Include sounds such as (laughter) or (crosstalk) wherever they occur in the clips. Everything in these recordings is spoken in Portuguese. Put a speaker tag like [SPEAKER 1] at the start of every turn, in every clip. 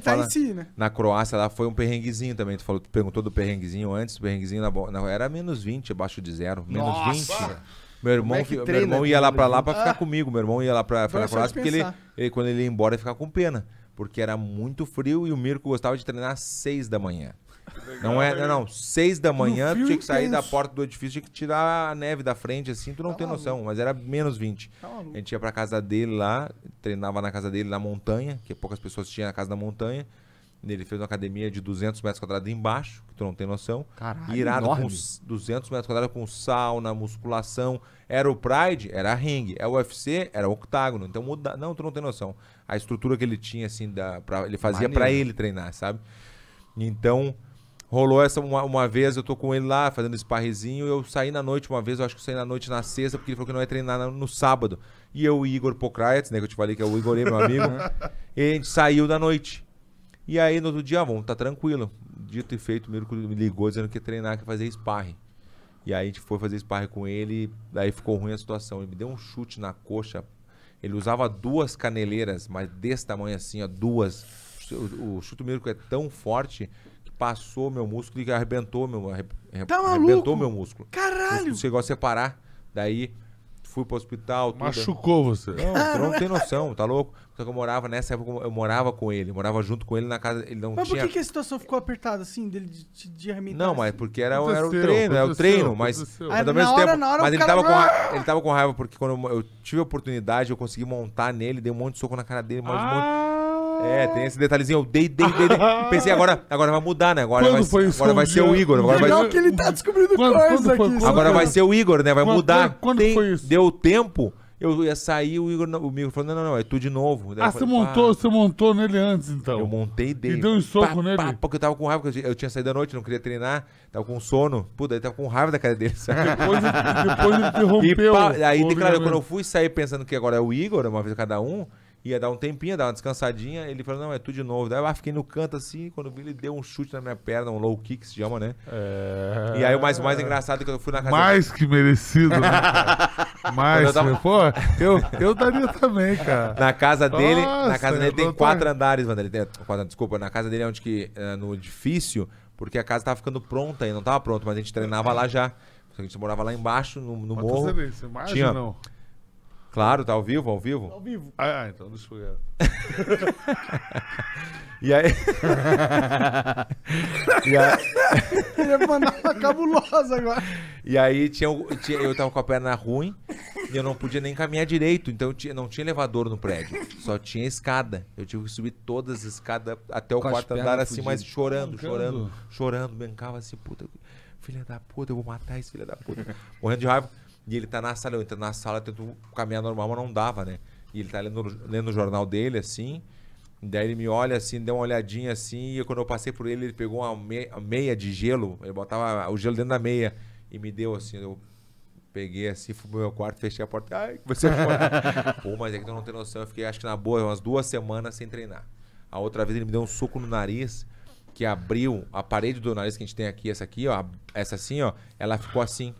[SPEAKER 1] fala, em si, né? Na Croácia lá foi um perrenguezinho também. Tu, falou, tu perguntou do perrenguezinho antes, o perrenguezinho na, na, era menos 20, abaixo de zero. Menos Nossa. 20. É meu irmão, é treina, meu irmão ia lá pra lá pra ah. ficar comigo. Meu irmão ia lá pra, na Croácia porque ele, ele, quando ele ia embora, ia ficar com pena. Porque era muito frio e o Mirko gostava de treinar às seis da manhã não é, não, é, não, Seis da manhã, tu tinha que sair intenso. da porta do edifício, tinha que tirar a neve da frente, assim, tu não tá tem noção, mas era menos 20. Tá a gente ia pra casa dele lá, treinava na casa dele na montanha, que poucas pessoas tinham na casa da montanha. Ele fez uma academia de 200 metros quadrados embaixo, que tu não tem noção. Caralho, Irado enorme. com 200 metros quadrados com sauna, musculação. Era o Pride, era a ringue. É o UFC, era o octágono. Então muda, não, tu não tem noção. A estrutura que ele tinha assim da pra, ele fazia para ele treinar, sabe? Então, Rolou essa uma, uma vez, eu tô com ele lá fazendo esparrezinho Eu saí na noite uma vez, eu acho que eu saí na noite na sexta, porque ele falou que não ia treinar no, no sábado. E eu e o Igor Pocrates, né? Que eu te falei que é o Igor, meu amigo. e a gente saiu da noite. E aí no outro dia, ah, vamos, tá tranquilo. Dito e feito, o Mirko me ligou dizendo que ia treinar, que ia fazer esparre E aí a gente foi fazer esparre com ele, daí ficou ruim a situação. Ele me deu um chute na coxa. Ele usava duas caneleiras, mas desse tamanho assim, ó, duas. O, o chute do Mirko é tão forte passou meu músculo e arrebentou meu, tá arrebentou meu músculo. Caralho! você chegou a separar. Daí fui pro hospital. Tudo. Machucou você. Não, não tem noção, tá louco? Porque eu morava nessa época, eu morava com ele, morava junto com ele na casa. Ele não mas tinha... por que, que a situação ficou apertada assim, dele de, de, de arrebentar? Não, mas assim? porque era, era o treino, era o treino, mas. Mas ao mesmo tempo. mas ele, tava com raiva, ele tava com raiva, porque quando eu, eu tive a oportunidade, eu consegui montar nele, dei um monte de soco na cara dele, mas ah. um monte. Ah! É, tem esse detalhezinho. Eu dei, dei, dei, dei. (laughs) Pensei, agora, agora vai mudar, né? Agora Quando vai, foi isso, agora vai ser o Igor. Agora Legal vai... que ele tá descobrindo Quando- coisa quando foi- aqui. quando- agora vai ser o Igor, né? Vai Quando- mudar. quando Tem- foi isso? Deu tempo, eu ia sair, o Igor, o Igor falou: não, não, não, é tu de novo. Daí Ah, você montou, você montou nele antes, então. Eu montei dele. dei. E deu um soco nele. porque eu tava com raiva, porque eu tinha- saído da noite, não queria treinar, tava com sono. Pô, daí tava com raiva da cara dele. Depois, ele- depois E interrompeu. pá, aí, declarou, claro, quando eu fui sair pensando que agora é o Igor, uma vez cada um, ia dar um tempinho, dar uma descansadinha. Ele falou, não, é tudo de novo. Daí eu ah, fiquei no canto assim, quando vi, ele deu um chute na minha perna, um low kick se chama, né? É... E aí o mais, mais engraçado é que eu fui na casa. Mais que merecido, né, cara? (laughs) mais, eu tava... pô, eu, eu daria também, cara. Na casa dele, Nossa, na casa dele tem quatro andares, mano. Ele tem, quatro, desculpa, na casa dele é onde que. É, no edifício, porque a casa tava ficando pronta e não tava pronta, mas a gente treinava lá já. A gente morava lá embaixo, no, no morro. você imagina, tinha, não. Claro, tá ao vivo, ao vivo. Ao vivo. Ah, ah então não (laughs) e aí. (laughs) e aí... Ele mandar é uma cabulosa agora. E aí tinha, tinha, eu tava com a perna ruim e eu não podia nem caminhar direito. Então tinha, não tinha elevador no prédio. Só tinha escada. Eu tive que subir todas as escadas até o com quarto andar, assim, mas chorando, chorando, chorando, chorando. Brincava assim, puta. Filha da puta, eu vou matar esse filho da puta. Morrendo de raiva. E ele tá na sala, eu entro na sala, tento caminhar normal, mas não dava, né? E ele tá lendo, lendo o jornal dele, assim. Daí ele me olha assim, deu uma olhadinha assim, e quando eu passei por ele, ele pegou uma meia de gelo, ele botava o gelo dentro da meia e me deu assim, eu peguei assim, fui pro meu quarto, fechei a porta, ai, você a chorar. (laughs) Pô, mas é que tu não tem noção, eu fiquei acho que na boa umas duas semanas sem treinar. A outra vez ele me deu um suco no nariz, que abriu a parede do nariz que a gente tem aqui, essa aqui, ó, essa assim, ó, ela ficou assim.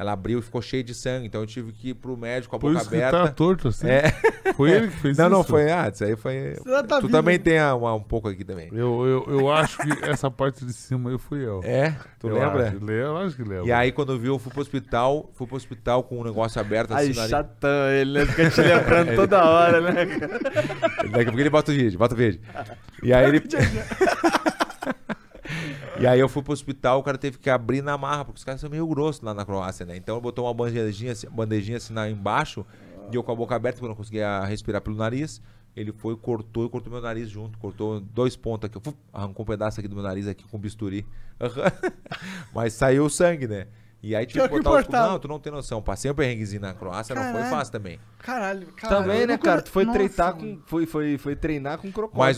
[SPEAKER 1] Ela abriu e ficou cheia de sangue, então eu tive que ir pro médico com a Por boca isso tá aberta. Que tá torto assim. É. Foi ele que fez não, isso? Não, não, foi antes. Ah, aí foi. Tá tu também tem uma, um pouco aqui também. Eu, eu, eu acho que essa parte de cima eu fui eu. É? Tu eu lembra? Acho, eu acho que lembro. E aí quando eu vi, eu fui pro hospital, fui pro hospital com o um negócio aberto assim. Aí, chatão, ele né? fica te lembrando (laughs) é. toda hora, né? Daqui a pouco ele bota o vídeo, bota o vídeo. E aí ele. (laughs) E aí eu fui pro hospital, o cara teve que abrir na marra, porque os caras são meio grossos lá na Croácia, né? Então eu botou uma bandejinha, assim, bandejinha assim lá embaixo, e eu com a boca aberta, porque eu não conseguia respirar pelo nariz. Ele foi, cortou e cortou meu nariz junto, cortou dois pontos aqui, fuf, arrancou um pedaço aqui do meu nariz aqui com bisturi. (laughs) Mas saiu sangue, né? E aí tinha que botar Não, tu não tem noção. Passei um perrenguezinho na Croácia, caralho. não foi fácil também. Caralho, caralho. Também, né, cara? Tu foi, Nossa, treinar com, foi, foi, foi treinar com crocodilo. uma